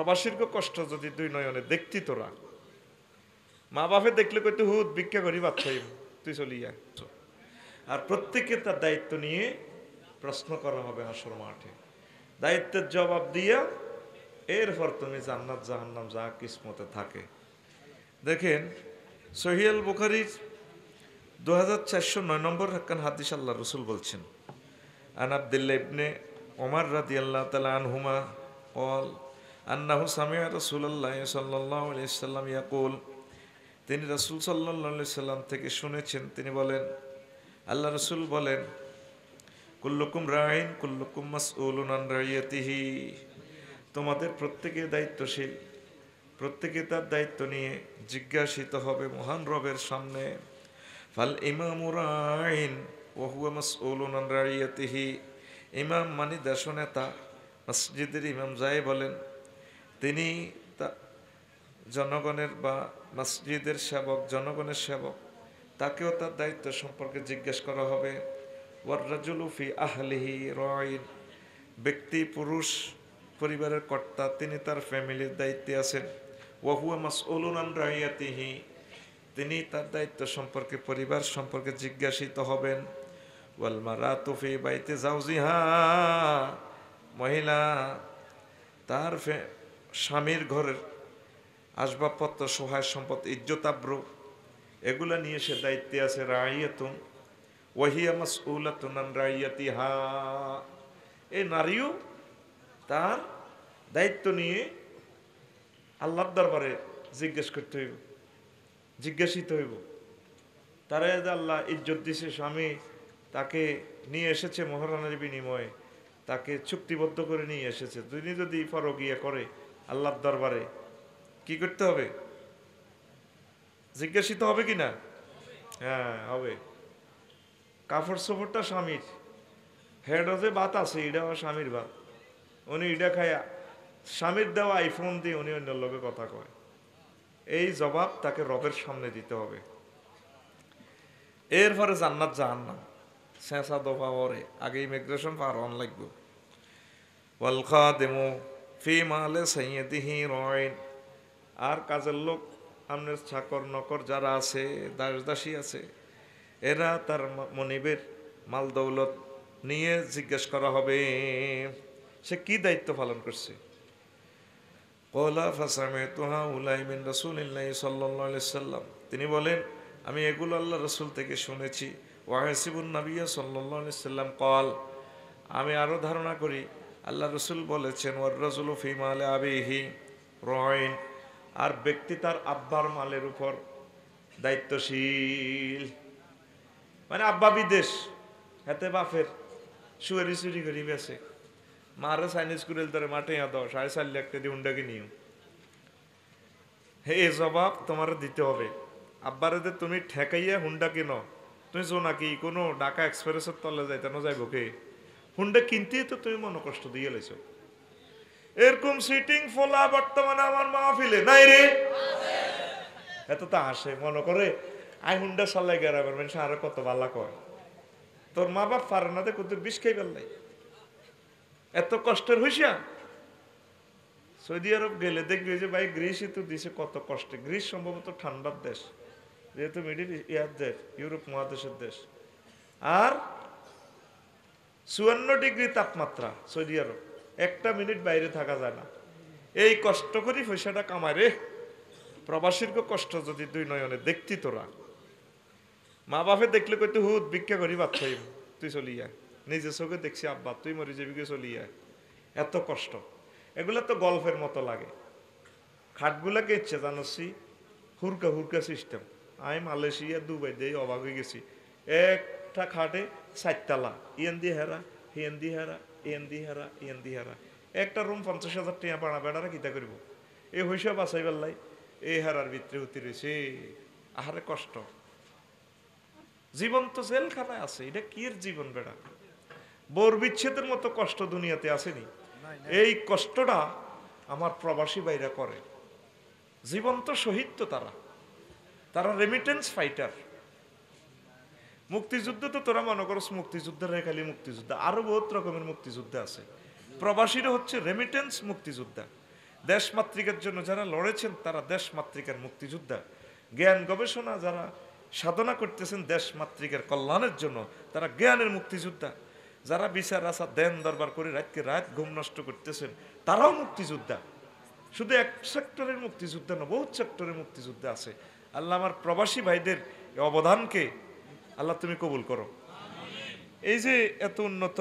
প্রবাসীর কষ্ট যদি দুই নয়নে দেখতি তোরা মা বাপে দেখলে কইতে হুদ ভিক্ষা করি বাচ্চাই তুই চলিয়া আর প্রত্যেকে তার দায়িত্ব নিয়ে প্রশ্ন করা হবে আসর মাঠে দায়িত্বের জবাব দিয়া এরপর তুমি জান্নাত জাহান্নাম যা কিসমতে থাকে দেখেন সহিয়াল বুখারির দু হাজার চারশো নয় নম্বর হাক্কান হাদিস আল্লাহ রসুল বলছেন আন আবদুল্লা ইবনে ওমার রাদি আল্লাহ তালা আনহুমা কল আন্নাহু সামিয়া রসুল্লাহ সাল্লাহ সাল্লাম ইয়াকুল তিনি রসুল সাল্লাহ সাল্লাম থেকে শুনেছেন তিনি বলেন আল্লাহ রসুল বলেন কুল্লুকুম রাইন কুল্লুকুম মাসউলুনান রাইয়াতিহি তোমাদের প্রত্যেকে দায়িত্বশীল প্রত্যেকে তার দায়িত্ব নিয়ে জিজ্ঞাসিত হবে মহান রবের সামনে ফাল ইমামু রাইন ওহুয়া মাসউলুনান রাইয়াতিহি ইমাম মানে দর্শনেতা মসজিদের ইমাম যাই বলেন তিনি জনগণের বা মসজিদের সেবক জনগণের সেবক তাকেও তার দায়িত্ব সম্পর্কে জিজ্ঞেস করা হবে ওয়ার্রাজুলুফি আহলিহি রয়ন ব্যক্তি পুরুষ পরিবারের কর্তা তিনি তার ফ্যামিলির দায়িত্বে আছেন ওয়াহুয়া মাসউলুনান রাইয়াতিহি তিনি তার দায়িত্ব সম্পর্কে পরিবার সম্পর্কে জিজ্ঞাসিত হবেন ওয়ালমা তুফি বাইতে জাউজিহা মহিলা তার স্বামীর ঘরের আসবাবপত্র সহায় সম্পদ ইজ্জতাব্র এগুলা নিয়ে সে দায়িত্বে আছে রাইয়াতুন ওহিয়ামাস মাসউলাতুন আন রাইয়াতিহা এই নারীও তার দায়িত্ব নিয়ে আল্লাহ দরবারে জিজ্ঞেস করতে হইব জিজ্ঞাসিত হইব তারা আল্লাহ ইজ্জত দিছে স্বামী তাকে নিয়ে এসেছে মহারানার বিনিময়ে তাকে চুক্তিবদ্ধ করে নিয়ে এসেছে তিনি যদি ফরগিয়া করে আল্লাহর দরবারে কি করতে হবে জিজ্ঞাসিত হবে কি না হ্যাঁ হবে কাপড় সফরটা স্বামীর হেড যে ভাত আছে এটা স্বামীর ভাত উনি ইডা খায়া স্বামীর দেওয়া আইফোন দিয়ে উনি অন্য লোকে কথা কয় এই জবাব তাকে রবের সামনে দিতে হবে এরপরে জান্নাত জাহান্নাম শেষা দফা পরে আগে ইমিগ্রেশন পার অন লাগবে ওয়ালখা দেমো ফি মালে সাইয়েদিহি রয়েন আর কাজের লোক আপনার চাকর নকর যারা আছে দাস দাসী আছে এরা তার মনিবের মাল দৌলত নিয়ে জিজ্ঞেস করা হবে সে কি দায়িত্ব পালন করছে কলা ফাসামে তোহা উলাইমিন রসুল্লাহ সাল্লি সাল্লাম তিনি বলেন আমি এগুলো আল্লাহ রসুল থেকে শুনেছি ওয়াহেসিবুল নবী সাল্লাম কল আমি আরও ধারণা করি আল্লাহ রসুল বলেছেন ওয়ার রসুল ফিমা আবিহি রয়েন আর ব্যক্তি তার আব্বার মালের উপর দায়িত্বশীল মানে আব্বা বিদেশ হাতে বাফের সুয়ারি চুরি করি বেছে মারে চাইনিজ স্কুলের ধরে মাঠে দাও সাড়ে চার লাখ টাকা দিয়ে উন্ডাকে নিও হে এ জবাব তোমার দিতে হবে আব্বারে যে তুমি ঠেকাইয়া হুন্ডা কিনো তুমি কি কোনো ঢাকা এক্সপ্রেসের তলে যাইতে যাইব কে হুন্ডা কিনতেই তো তুমি মন কষ্ট দিয়ে লেছো এরকম সিটিং ফোলা বর্তমানে আমার মাহফিলে নাই রে এত তো আসে মনে করে আই হুন্ডা সাল্লাই গেরামের মানুষ আরো কত বালা কয় তোর মা বাপ পারে না দেখো বিষ খাই পারলাই এত কষ্টের হইসা সৌদি আরব গেলে দেখবি যে ভাই গ্রীস তো দিছে কত কষ্টে গ্রীস সম্ভবত ঠান্ডার দেশ যেহেতু মিডিল ইয়ার দেশ ইউরোপ মহাদেশের দেশ আর চুয়ান্ন ডিগ্রি তাপমাত্রা সৌদি আরব একটা মিনিট বাইরে থাকা যায় না এই কষ্ট করি পয়সাটা কামারে প্রবাসীর কষ্ট যদি দুই নয়নে দেখতি তোরা মা বাপে দেখলে কইতে হুদ ভিক্ষা করি বাচ্চা তুই চলি আয় নিজে চোখে দেখছি আব্বা তুই মরি জীবিকে চলি আয় এত কষ্ট এগুলো তো গল্পের মতো লাগে খাটগুলাকে ইচ্ছে জানাচ্ছি হুরকা হুরকা সিস্টেম আমি মালয়েশিয়া দুবাই দিয়ে অবাক হয়ে গেছি এক একটা খাটে সাততলা ইয়েন্দি হেরা হিয়েন্দি হেরা ইয়েন্দি হেরা ইয়েন্দি হেরা একটা রুম পঞ্চাশ হাজার টাকা বানা বেড়ারা কিতা করবো এই হইসব বাসাই বেল্লাই এই হেরার ভিতরে উতিরেছে আহারে কষ্ট জীবন তো জেলখানায় আছে এটা কির জীবন বেড়া বোর বিচ্ছেদের মতো কষ্ট দুনিয়াতে আসেনি এই কষ্টটা আমার প্রবাসী বাইরা করে জীবন্ত শহীদ তো তারা তারা রেমিটেন্স ফাইটার মুক্তিযুদ্ধ তো তোরা মনে করস মুক্তিযুদ্ধের খালি মুক্তিযোদ্ধা আরো বহুত রকমের মুক্তিযোদ্ধা আছে প্রবাসীরা হচ্ছে রেমিটেন্স মুক্তিযোদ্ধা দেশমাতৃকার জন্য যারা লড়েছেন তারা দেশমাতৃকার মুক্তিযোদ্ধা জ্ঞান গবেষণা যারা সাধনা করতেছেন দেশমাতৃকার কল্যাণের জন্য তারা জ্ঞানের মুক্তিযোদ্ধা যারা বিচার আসা দেন দরবার করে রাতকে রাত ঘুম নষ্ট করতেছেন তারাও মুক্তিযোদ্ধা শুধু এক সেক্টরের মুক্তিযোদ্ধা না বহু সেক্টরের মুক্তিযোদ্ধা আছে আল্লাহ আমার প্রবাসী ভাইদের অবদানকে আল্লাহ তুমি কবুল করো এই যে এত উন্নত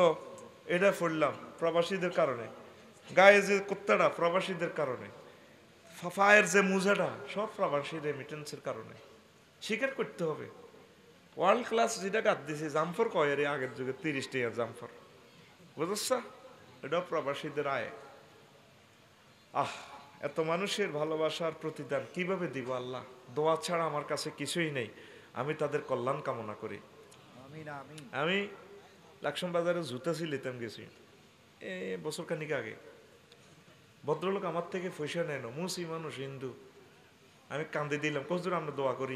এটা পড়লাম প্রবাসীদের কারণে গায়ে যে কুত্তাটা প্রবাসীদের কারণে ফাফায়ের যে মুজাটা সব প্রবাসী রেমিটেন্সের কারণে স্বীকার করতে হবে ওয়ার্ল্ড ক্লাস যেটা গাদ দিছে জাম্পর কয় আগের যুগে তিরিশ টাকা জাম্পর বুঝছ এটা প্রবাসীদের আয় আহ এত মানুষের ভালোবাসার প্রতিদান কিভাবে দিব আল্লাহ দোয়া ছাড়া আমার কাছে কিছুই নেই আমি তাদের কল্যাণ কামনা করি আমি লাকসম বাজারে জুতা সিলিতাম গেছি এ বছর খানিক আগে ভদ্রলোক আমার থেকে পয়সা নেয় না মুসি মানুষ হিন্দু আমি কান্দে দিলাম কজুর আমরা দোয়া করি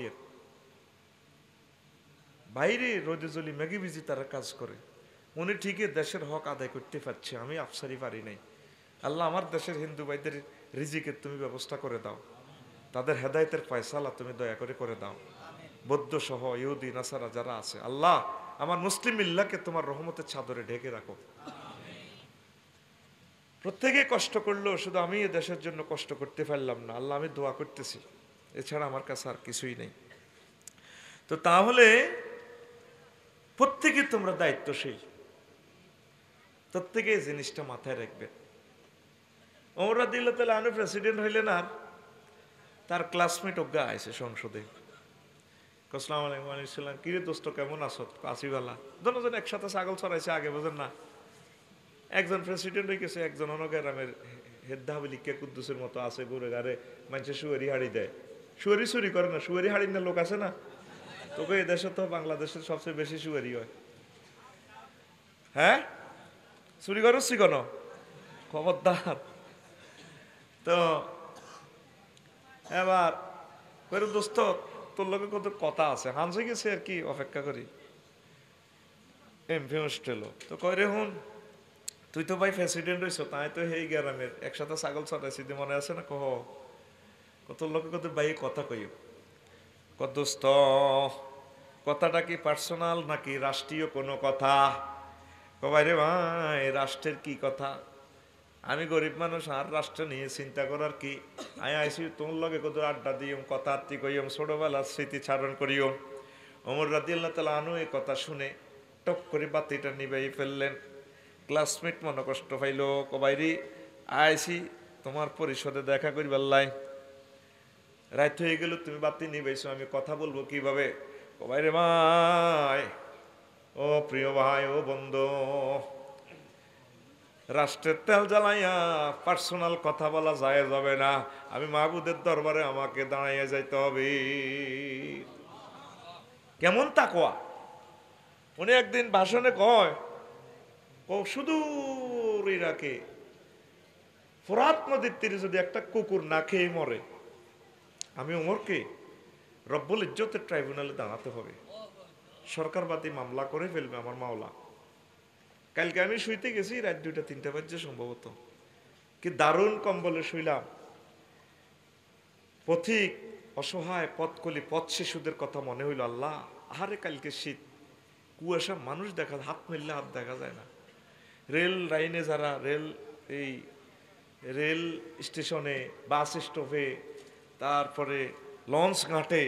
বাইরে রোদে জলি ম্যাগি বিজি তারা কাজ করে উনি ঠিকই দেশের হক আদায় করতে পারছে আমি আফসারি পারি নাই আল্লাহ আমার দেশের হিন্দু ভাইদের রিজিকের তুমি ব্যবস্থা করে দাও তাদের হেদায়তের ফয়সালা তুমি দয়া করে করে দাও বৌদ্ধ সহ ইহুদি নাসারা যারা আছে আল্লাহ আমার মুসলিম ইল্লাকে তোমার রহমতের চাদরে ঢেকে রাখো প্রত্যেকে কষ্ট করলো শুধু আমি দেশের জন্য কষ্ট করতে পারলাম না আল্লাহ আমি দোয়া করতেছি এছাড়া আমার কাছে আর কিছুই নেই তো তাহলে প্রত্যেকে তোমরা দায়িত্বশীল প্রত্যেকে জিনিসটা মাথায় রাখবে ওমরাদিল্লা তাহলে আনু প্রেসিডেন্ট হইলেন আর তার ক্লাসমেট অজ্ঞা আছে সংসদে আসসালাম আলাইকুম আলাইসাল্লাম কিরে দোস্ত কেমন আছো আসিবালা দুজন একসাথে ছাগল ছড়াইছে আগে বোঝেন না একজন প্রেসিডেন্ট হয়ে গেছে একজন অনগ্রামের হেদ্দাহাবলি কে কুদ্দুসের মতো আছে ঘুরে গাড়ে মানুষের সুয়ারি হাড়ি দেয় সুয়ারি চুরি করে না সুয়ারি হাড়ি না লোক আছে না তোকে দেশে তো বাংলাদেশের সবচেয়ে বেশি সুয়ারি হয় হ্যাঁ চুরি করছি কেন খবরদার তো এবার দোস্ত তোর লোকের কত কথা আছে হানসে গেছে আর কি অপেক্ষা করি এমপি হোস্টেলও তো কয় রে হুন তুই তো ভাই প্রেসিডেন্ট হইছ তাই তো হেই গ্রামের একসাথে ছাগল ছড়াইছি মনে আছে না কহ কত লোকে কত ভাই কথা কই কদস্ত কথাটা কি পার্সোনাল নাকি রাষ্ট্রীয় কোনো কথা কবাই রে ভাই রাষ্ট্রের কি কথা আমি গরিব মানুষ আর রাষ্ট্র নিয়ে চিন্তা করার কি আয় আইসি তোর লগে কত আড্ডা দিয়ম কথা আত্মি ছোটবেলার স্মৃতি স্মৃতিচারণ করিও অমর রাদিল্লা তালা আনু এ কথা শুনে টক করে বাতিটা নিবাই ফেললেন ক্লাসমেট মনে কষ্ট পাইল কবাইরি আইসি তোমার পরিষদে দেখা করি বেল্লাই রাত হয়ে গেল তুমি বাতি নিবেছো আমি কথা বলবো কিভাবে কবাইরে ভাই ও প্রিয় ভাই ও বন্ধু রাষ্ট্রের তেল জ্বালাইয়া পার্সোনাল কথা বলা যায় যাবে না আমি মাহবুদের দরবারে আমাকে দাঁড়াইয়া যাইতে হবে কেমন তাকোয়া উনি একদিন ভাষণে কয় ও সুদূর ইরাকে ফোরাত নদীর তীরে যদি একটা কুকুর না খেয়ে মরে আমি ওমরকে রব্বল ইজ্জতের ট্রাইব্যুনালে দাঁড়াতে হবে সরকারবাদী মামলা করে ফেলবে আমার মাওলা কালকে আমি শুইতে গেছি রাত দুইটা তিনটা বাজছে সম্ভবত কি দারুণ কম্বলে শুইলাম পথিক অসহায় পথকলি পথ শিশুদের কথা মনে হইল আল্লাহ আহারে কালকে শীত কুয়াশা মানুষ দেখা হাত মিললে হাত দেখা যায় না রেল লাইনে যারা রেল এই রেল স্টেশনে বাস স্টপে তারপরে লঞ্চ ঘাটে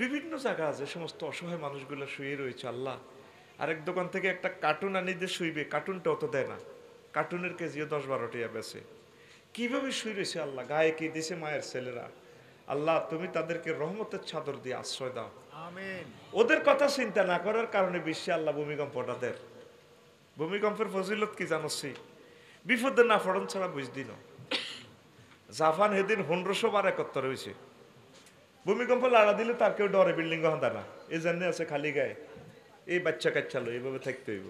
বিভিন্ন জায়গা যে সমস্ত অসহায় মানুষগুলো শুয়ে রয়েছে আল্লাহ আরেক দোকান থেকে একটা কার্টুন আনি দিয়ে শুইবে কার্টুনটা অত দেয় না কার্টুনের কেজিও দশ বারো বেছে কীভাবে শুই রয়েছে আল্লাহ গায়ে কি দিছে মায়ের ছেলেরা আল্লাহ তুমি তাদেরকে রহমতের চাদর দিয়ে আশ্রয় দাও ওদের কথা চিন্তা না করার কারণে বিশ্বে আল্লাহ ভূমিকম্পটা দের ভূমিকম্পের ফজিলত কি জানোসি বিপদের না ফড়ন ছাড়া বুঝ দিল জাফান হেদিন হন্ড্রশো বার একত্র রয়েছে ভূমিকম্প লাড়া দিলে তার কেউ ডরে বিল্ডিং হন্দা না এই জন্য আছে খালি গায়ে এই বাচ্চা কাচ্চালো এইভাবে থাকতে হইব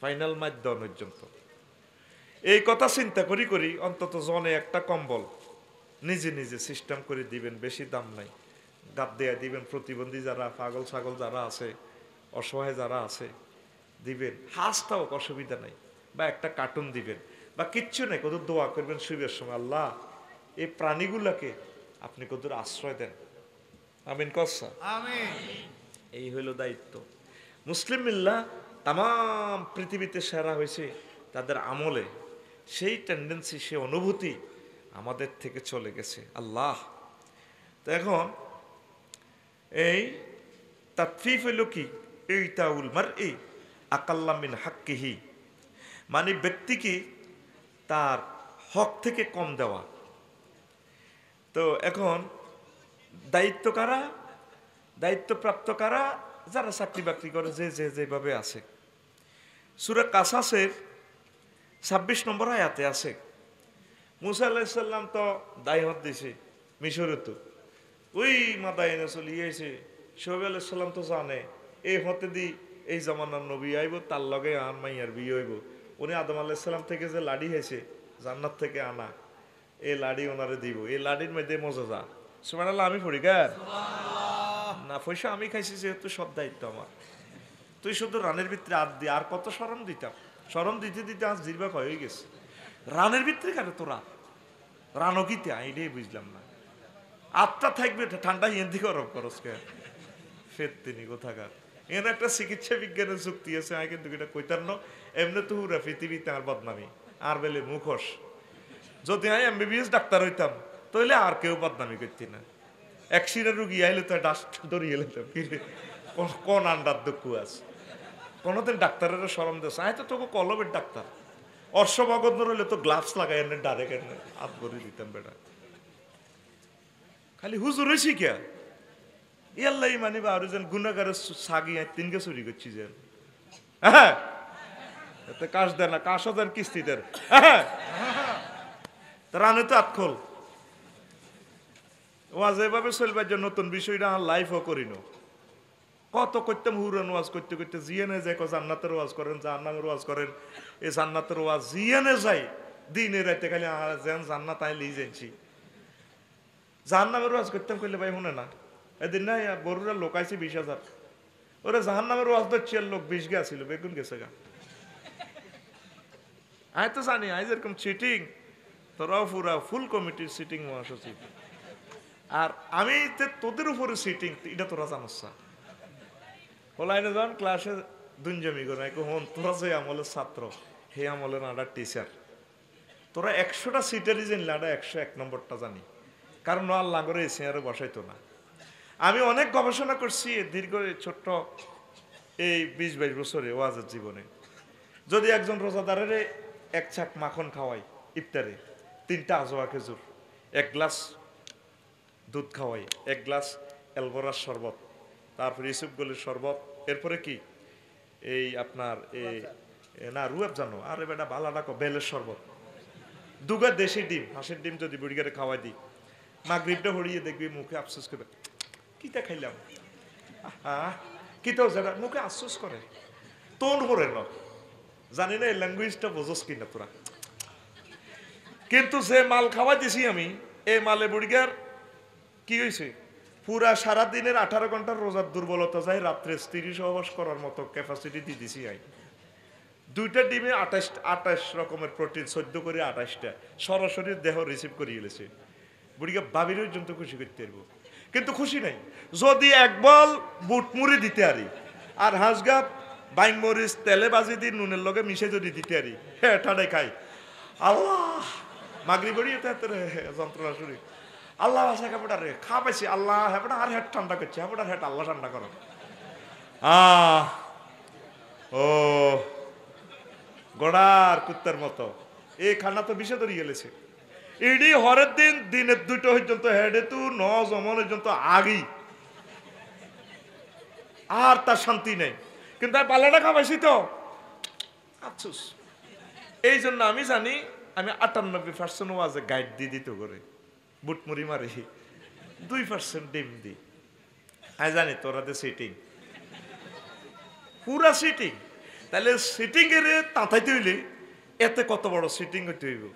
ফাইনাল দন পর্যন্ত এই কথা চিন্তা করি করি অন্তত জনে একটা কম্বল নিজে নিজে সিস্টেম করে দিবেন বেশি দাম নাই গাপ দেয়া দিবেন প্রতিবন্ধী যারা পাগল ছাগল যারা আছে অসহায় যারা আছে দিবেন হাসটাও অসুবিধা নাই বা একটা কার্টুন দিবেন বা কিচ্ছু নেই কত দোয়া করবেন শুভের সময় আল্লাহ এই প্রাণীগুলাকে আপনি কত আশ্রয় দেন আমিন কসা এই হইল দায়িত্ব মুসলিম মিল্লা তাম পৃথিবীতে সেরা হয়েছে তাদের আমলে সেই টেন্ডেন্সি সে অনুভূতি আমাদের থেকে চলে গেছে আল্লাহ তো এখন এই তাতফিফ হইল কি তাউল মার এই আকাল্লামিন হাক্কিহি মানে ব্যক্তিকে তার হক থেকে কম দেওয়া তো এখন দায়িত্ব কারা দায়িত্বপ্রাপ্ত কারা যারা চাকরি বাকরি করে যে যে যেভাবে আছে সুরা কাসাসের ছাব্বিশ নম্বর আয়াতে আছে মুসা আল্লাহিসাল্লাম তো দায় হাত দিছে মিশরে তো ওই দায় এনে চলিয়েছে সোহেব আলাহিসাল্লাম তো জানে এই হতে দি এই জামানার নবী আইব তার লগে আন মাইয়ার বিয়ে হইব উনি আদম আলাইসাল্লাম থেকে যে লাড়ি হয়েছে জান্নাত থেকে আনা এই লাড়ি ওনারে দিব এই লাড়ির মধ্যে মজা যা সুমান আমি পড়ি গা না পয়সা আমি খাইছি যেহেতু সব দায়িত্ব আমার তুই শুধু রানের ভিতরে আর দি আর কত স্মরণ দিতাম স্মরণ দিতে দিতে আজ দীর্ঘ হয়ে গেছে রানের ভিতরে কেন তোরা রানও কিতে আইনেই বুঝলাম না আত্মা থাকবে ঠান্ডা হিন্দি গরম করস কে তিনি কোথাকার এর একটা চিকিৎসা বিজ্ঞানের যুক্তি আছে আগে কিন্তু এটা কইতার ন এমনি তো হুরা পৃথিবীতে আর বদনামি আর বেলে মুখোশ যদি আমি এমবিবিএস ডাক্তার হইতাম তাহলে আর কেউ বদনামি করতি না একশিরা রুগী আইলে তো ডাস ধরিয়ে লেতাম কোন আন্ডার দুঃখ আছে কোনোদিন ডাক্তারের সরম দেশ আয় তো তোকে কলমের ডাক্তার অশ্বভগত রইলে তো গ্লাভস লাগাই এনে ডারে কেন হাত ভরে দিতাম বেটা খালি হয়েছি কে ইয়াল্লাই মানে বা যেন গুণাগারে সাগি আয় তিনকে চুরি করছি যেন হ্যাঁ কাশ দেন না কাশও দেন কিস্তিদের হ্যাঁ হ্যাঁ আনে তো আত খোল ওয়াজ এভাবে চলবার জন্য নতুন বিষয়টা আমার লাইফও করিন কত করতাম হুরান ওয়াজ করতে করতে জিয়ানে যাই কো জান্নাতের ওয়াজ করেন জাহান্নামের ওয়াজ করেন এই জান্নাতের ওয়াজ জিয়ানে যাই দিনে রাতে খালি যেন জান্নাত আই লিয়ে যাইছি জাহান্নামের ওয়াজ করতাম কইলে ভাই শুনে না এদিন না বড়রা লোকাইছে বিশ হাজার ওরা জাহান্নামের ওয়াজ ধরছি লোক বিশ গে আসিল বেগুন গেছে গা আয় তো জানি আই যেরকম চিটিং তোরাও পুরা ফুল কমিটির সিটিং মহাসচিব আর আমি যে তোদের উপরে সিটিং এটা তোরা জানোস হোলাইনে যান ক্লাসে দুঞ্জমি করে হন তোরা যে আমলের ছাত্র হে আমলের আডা টিচার তোরা একশোটা সিটারই জানলে আডা একশো এক নম্বরটা জানি কারণ আর লাঙ্গরে এসে আর বসাইতো না আমি অনেক গবেষণা করছি দীর্ঘ ছোট্ট এই বিশ বাইশ বছরে ওয়াজের জীবনে যদি একজন রোজাদারের এক ছাক মাখন খাওয়াই ইফতারে তিনটা আজোয়া খেজুর এক গ্লাস দুধ খাওয়াই এক গ্লাস অ্যালবোরার শরবত তারপর ইসুফ গলির শরবত এরপরে কি এই আপনার এই না রুয়েব জানো আরে বেটা ভালো ডাকো বেলের শরবত দুগা দেশি ডিম হাঁসের ডিম যদি বুড়িগারে খাওয়াই দিই গ্রিপটা হরিয়ে দেখবি মুখে আফসোস করবে কিতা খাইলাম আহ কিতাও যারা মুখে আফসোস করে তোর করে ন জানি না এই ল্যাঙ্গুয়েজটা বোঝস কিনা তোরা কিন্তু যে মাল খাওয়াই দিছি আমি এই মালে বুড়িগার কি হয়েছে পুরা সারা দিনের আঠারো ঘন্টার রোজার দুর্বলতা যায় রাত্রে স্ত্রী সহবাস করার মতো ক্যাপাসিটি দিয়ে দিছি আই দুইটা ডিমে আঠাশ আঠাশ রকমের প্রোটিন সদ্য করে আঠাশটা সরাসরি দেহ রিসিভ করিয়ে গেছে বুড়িকে বাবির জন্য খুশি করতে পারবো কিন্তু খুশি নাই যদি এক বল বুটমুড়ি দিতে আরি আর হাঁসগা বাইন মরিচ তেলে বাজি দিয়ে নুনের লগে মিশে যদি দিতে আরি হ্যাঁ ঠাডাই খাই আল্লাহ মাগরি বড়ি এটা যন্ত্রণা শরীর আল্লাহ আসা হেপটার রে খা পাইছি আল্লাহ হেপটা আর হেট ঠান্ডা করছে হেপটার হেট আল্লাহ ঠান্ডা করো ও গোড়ার কুত্তার মতো এই খানা তো বিষে ধরিয়ে গেলেছে ইডি হরের দিন দিনের দুটো পর্যন্ত হেডে তু ন জমন পর্যন্ত আগি আর তার শান্তি নেই কিন্তু আমি পাল্লাটা খাবাইছি তো আচ্ছা এই জন্য আমি জানি আমি আটানব্বই পার্সেন্ট ওয়াজে গাইড দিয়ে দিতে করে বুটমুড়ি মারি দুই পার্সেন্ট ডিম দি হ্যাঁ জানি তোরা দে সিটিং পুরা সিটিং তাহলে সিটিং এর তাঁতাইতে হইলে এতে কত বড় সিটিং হইতে হইব